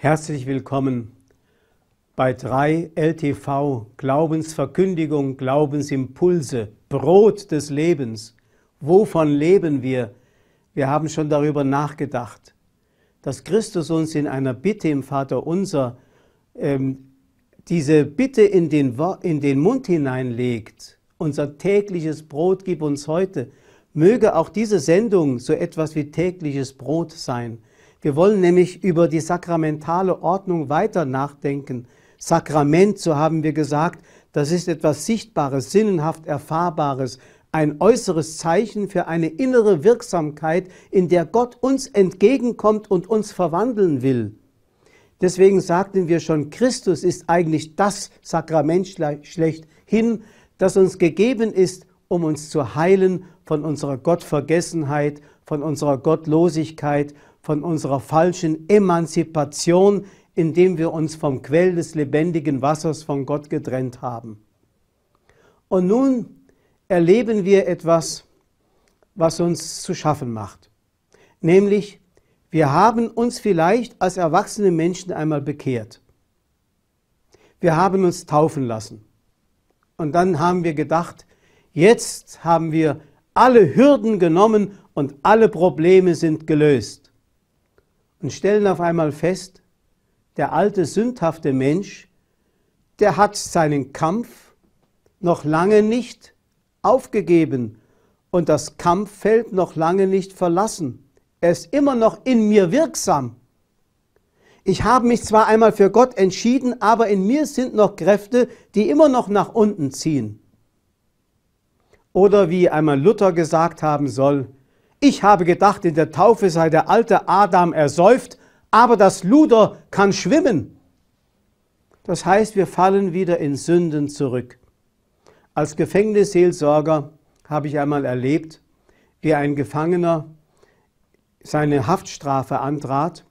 Herzlich willkommen bei 3 LTV Glaubensverkündigung, Glaubensimpulse, Brot des Lebens. Wovon leben wir? Wir haben schon darüber nachgedacht, dass Christus uns in einer Bitte im Vater unser ähm, diese Bitte in den, in den Mund hineinlegt. Unser tägliches Brot gib uns heute. Möge auch diese Sendung so etwas wie tägliches Brot sein. Wir wollen nämlich über die sakramentale Ordnung weiter nachdenken. Sakrament, so haben wir gesagt, das ist etwas Sichtbares, sinnenhaft Erfahrbares, ein äußeres Zeichen für eine innere Wirksamkeit, in der Gott uns entgegenkommt und uns verwandeln will. Deswegen sagten wir schon, Christus ist eigentlich das Sakrament schlechthin, das uns gegeben ist, um uns zu heilen von unserer Gottvergessenheit, von unserer Gottlosigkeit, von unserer falschen Emanzipation, indem wir uns vom Quell des lebendigen Wassers von Gott getrennt haben. Und nun erleben wir etwas, was uns zu schaffen macht. Nämlich, wir haben uns vielleicht als erwachsene Menschen einmal bekehrt. Wir haben uns taufen lassen. Und dann haben wir gedacht, jetzt haben wir alle Hürden genommen und alle Probleme sind gelöst und stellen auf einmal fest, der alte sündhafte Mensch, der hat seinen Kampf noch lange nicht aufgegeben und das Kampffeld noch lange nicht verlassen. Er ist immer noch in mir wirksam. Ich habe mich zwar einmal für Gott entschieden, aber in mir sind noch Kräfte, die immer noch nach unten ziehen. Oder wie einmal Luther gesagt haben soll, ich habe gedacht, in der Taufe sei der alte Adam ersäuft, aber das Luder kann schwimmen. Das heißt, wir fallen wieder in Sünden zurück. Als Gefängnisseelsorger habe ich einmal erlebt, wie ein Gefangener seine Haftstrafe antrat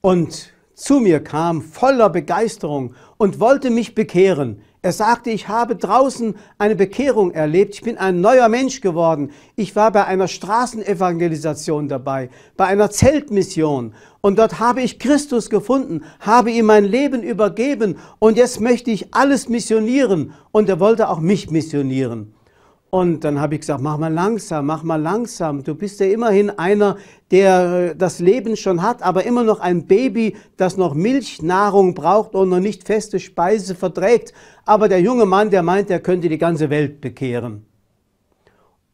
und zu mir kam voller Begeisterung und wollte mich bekehren. Er sagte, ich habe draußen eine Bekehrung erlebt, ich bin ein neuer Mensch geworden. Ich war bei einer Straßenevangelisation dabei, bei einer Zeltmission und dort habe ich Christus gefunden, habe ihm mein Leben übergeben und jetzt möchte ich alles missionieren und er wollte auch mich missionieren. Und dann habe ich gesagt, mach mal langsam, mach mal langsam. Du bist ja immerhin einer, der äh, das Leben schon hat, aber immer noch ein Baby, das noch Milchnahrung braucht und noch nicht feste Speise verträgt. Aber der junge Mann, der meint, er könnte die ganze Welt bekehren.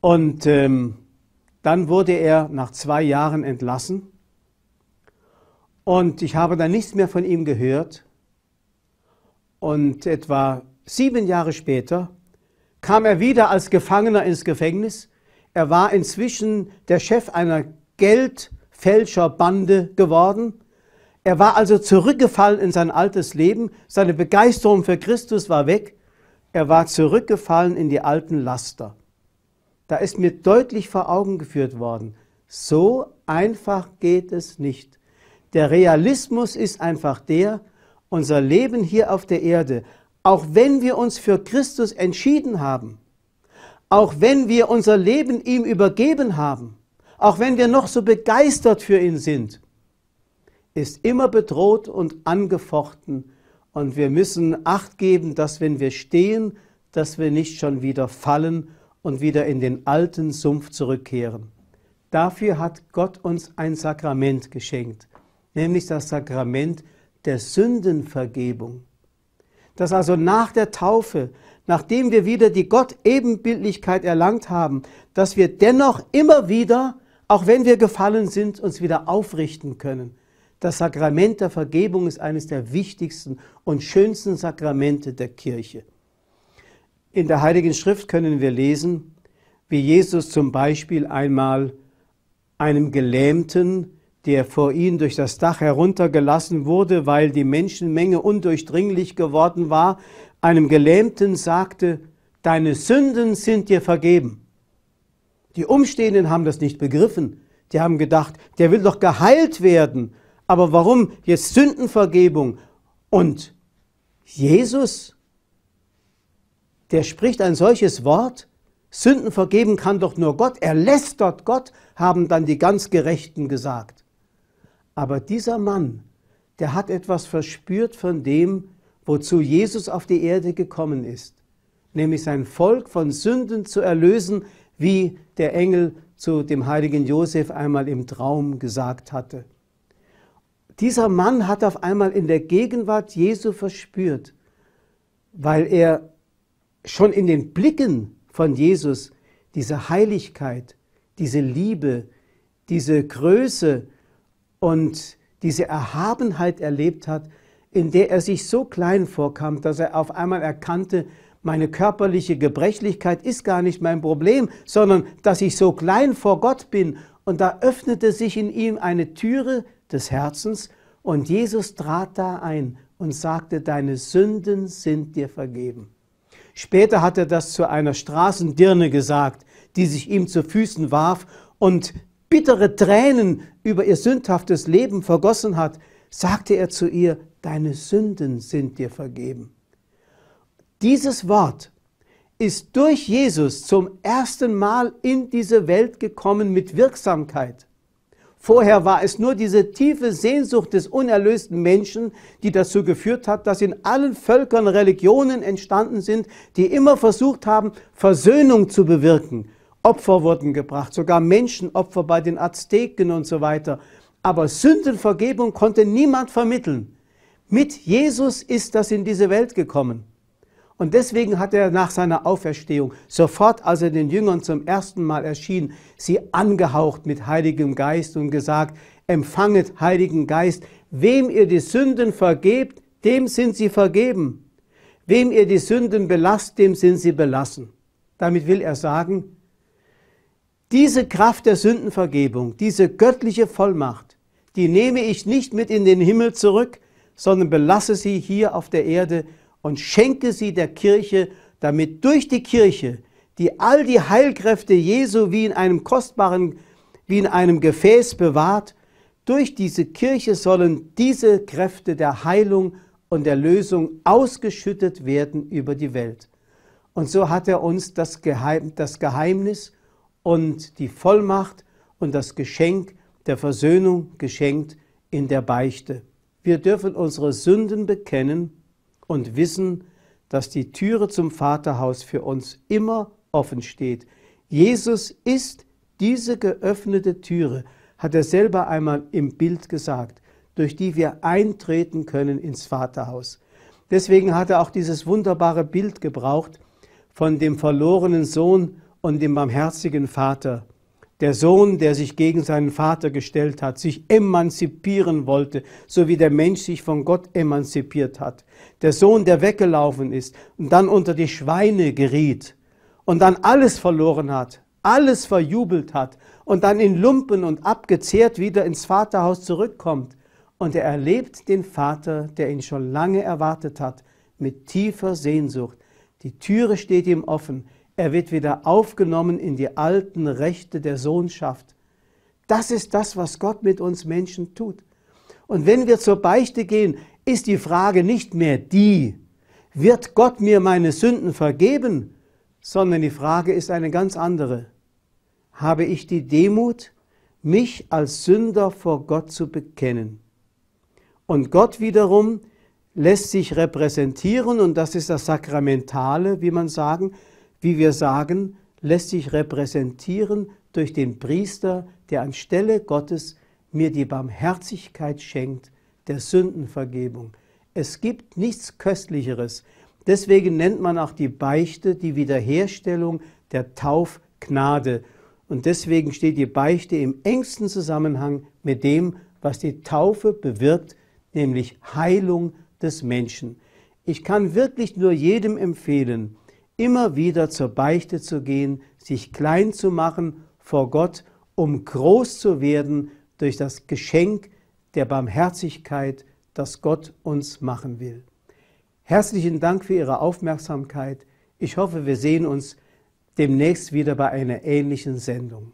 Und ähm, dann wurde er nach zwei Jahren entlassen. Und ich habe dann nichts mehr von ihm gehört. Und etwa sieben Jahre später kam er wieder als Gefangener ins Gefängnis. Er war inzwischen der Chef einer Geldfälscherbande geworden. Er war also zurückgefallen in sein altes Leben. Seine Begeisterung für Christus war weg. Er war zurückgefallen in die alten Laster. Da ist mir deutlich vor Augen geführt worden, so einfach geht es nicht. Der Realismus ist einfach der, unser Leben hier auf der Erde auch wenn wir uns für Christus entschieden haben, auch wenn wir unser Leben ihm übergeben haben, auch wenn wir noch so begeistert für ihn sind, ist immer bedroht und angefochten. Und wir müssen acht geben, dass wenn wir stehen, dass wir nicht schon wieder fallen und wieder in den alten Sumpf zurückkehren. Dafür hat Gott uns ein Sakrament geschenkt, nämlich das Sakrament der Sündenvergebung dass also nach der Taufe, nachdem wir wieder die Gott-Ebenbildlichkeit erlangt haben, dass wir dennoch immer wieder, auch wenn wir gefallen sind, uns wieder aufrichten können. Das Sakrament der Vergebung ist eines der wichtigsten und schönsten Sakramente der Kirche. In der Heiligen Schrift können wir lesen, wie Jesus zum Beispiel einmal einem Gelähmten der vor ihnen durch das Dach heruntergelassen wurde, weil die Menschenmenge undurchdringlich geworden war, einem Gelähmten sagte, deine Sünden sind dir vergeben. Die Umstehenden haben das nicht begriffen. Die haben gedacht, der will doch geheilt werden. Aber warum jetzt Sündenvergebung? Und Jesus, der spricht ein solches Wort, Sünden vergeben kann doch nur Gott, er lästert Gott, haben dann die ganz Gerechten gesagt. Aber dieser Mann, der hat etwas verspürt von dem, wozu Jesus auf die Erde gekommen ist, nämlich sein Volk von Sünden zu erlösen, wie der Engel zu dem heiligen Josef einmal im Traum gesagt hatte. Dieser Mann hat auf einmal in der Gegenwart Jesu verspürt, weil er schon in den Blicken von Jesus diese Heiligkeit, diese Liebe, diese Größe, und diese Erhabenheit erlebt hat, in der er sich so klein vorkam, dass er auf einmal erkannte, meine körperliche Gebrechlichkeit ist gar nicht mein Problem, sondern dass ich so klein vor Gott bin. Und da öffnete sich in ihm eine Türe des Herzens und Jesus trat da ein und sagte, deine Sünden sind dir vergeben. Später hat er das zu einer Straßendirne gesagt, die sich ihm zu Füßen warf und bittere Tränen über ihr sündhaftes Leben vergossen hat, sagte er zu ihr, deine Sünden sind dir vergeben. Dieses Wort ist durch Jesus zum ersten Mal in diese Welt gekommen mit Wirksamkeit. Vorher war es nur diese tiefe Sehnsucht des unerlösten Menschen, die dazu geführt hat, dass in allen Völkern Religionen entstanden sind, die immer versucht haben, Versöhnung zu bewirken, Opfer wurden gebracht, sogar Menschenopfer bei den Azteken und so weiter. Aber Sündenvergebung konnte niemand vermitteln. Mit Jesus ist das in diese Welt gekommen. Und deswegen hat er nach seiner Auferstehung, sofort als er den Jüngern zum ersten Mal erschien, sie angehaucht mit Heiligem Geist und gesagt, empfanget Heiligen Geist, wem ihr die Sünden vergebt, dem sind sie vergeben. Wem ihr die Sünden belasst, dem sind sie belassen. Damit will er sagen, diese Kraft der Sündenvergebung, diese göttliche Vollmacht, die nehme ich nicht mit in den Himmel zurück, sondern belasse sie hier auf der Erde und schenke sie der Kirche, damit durch die Kirche, die all die Heilkräfte Jesu wie in einem kostbaren, wie in einem Gefäß bewahrt, durch diese Kirche sollen diese Kräfte der Heilung und der Lösung ausgeschüttet werden über die Welt. Und so hat er uns das, Geheim, das Geheimnis und die Vollmacht und das Geschenk der Versöhnung geschenkt in der Beichte. Wir dürfen unsere Sünden bekennen und wissen, dass die Türe zum Vaterhaus für uns immer offen steht. Jesus ist diese geöffnete Türe, hat er selber einmal im Bild gesagt, durch die wir eintreten können ins Vaterhaus. Deswegen hat er auch dieses wunderbare Bild gebraucht von dem verlorenen Sohn und dem barmherzigen Vater. Der Sohn, der sich gegen seinen Vater gestellt hat, sich emanzipieren wollte, so wie der Mensch sich von Gott emanzipiert hat. Der Sohn, der weggelaufen ist und dann unter die Schweine geriet und dann alles verloren hat, alles verjubelt hat und dann in Lumpen und abgezehrt wieder ins Vaterhaus zurückkommt. Und er erlebt den Vater, der ihn schon lange erwartet hat, mit tiefer Sehnsucht. Die Türe steht ihm offen. Er wird wieder aufgenommen in die alten Rechte der Sohnschaft. Das ist das, was Gott mit uns Menschen tut. Und wenn wir zur Beichte gehen, ist die Frage nicht mehr die, wird Gott mir meine Sünden vergeben, sondern die Frage ist eine ganz andere. Habe ich die Demut, mich als Sünder vor Gott zu bekennen? Und Gott wiederum lässt sich repräsentieren, und das ist das Sakramentale, wie man sagen, wie wir sagen, lässt sich repräsentieren durch den Priester, der anstelle Gottes mir die Barmherzigkeit schenkt, der Sündenvergebung. Es gibt nichts Köstlicheres. Deswegen nennt man auch die Beichte die Wiederherstellung der Taufgnade. Und deswegen steht die Beichte im engsten Zusammenhang mit dem, was die Taufe bewirkt, nämlich Heilung des Menschen. Ich kann wirklich nur jedem empfehlen, immer wieder zur Beichte zu gehen, sich klein zu machen vor Gott, um groß zu werden durch das Geschenk der Barmherzigkeit, das Gott uns machen will. Herzlichen Dank für Ihre Aufmerksamkeit. Ich hoffe, wir sehen uns demnächst wieder bei einer ähnlichen Sendung.